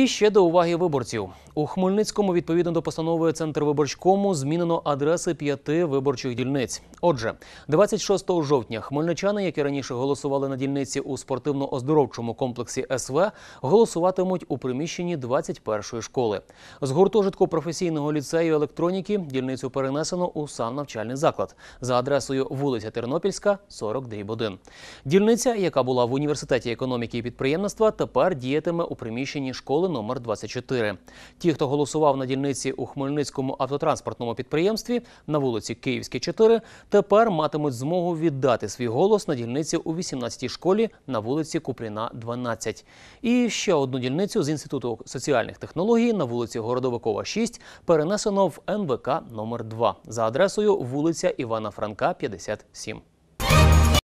І ще до уваги виборців у Хмельницькому відповідно до постанови Центрвиборчкому змінено адреси п'яти виборчих дільниць. Отже, 26 жовтня хмельничани, які раніше голосували на дільниці у спортивно-оздоровчому комплексі СВ, голосуватимуть у приміщенні 21-ї школи. З гуртожитку професійного ліцею електроніки дільницю перенесено у сам навчальний заклад за адресою вулиця Тернопільська, 40 дріб 1. Дільниця, яка була в університеті економіки і підприємництва, тепер діятиме у приміщенні школи номер 24 Ті, хто голосував на дільниці у Хмельницькому автотранспортному підприємстві на вулиці Київській, 4, тепер матимуть змогу віддати свій голос на дільниці у 18-й школі на вулиці Купріна, 12. І ще одну дільницю з інституту соціальних технологій на вулиці Городовикова, 6 перенесено в НВК номер 2 за адресою вулиця Івана Франка, 57.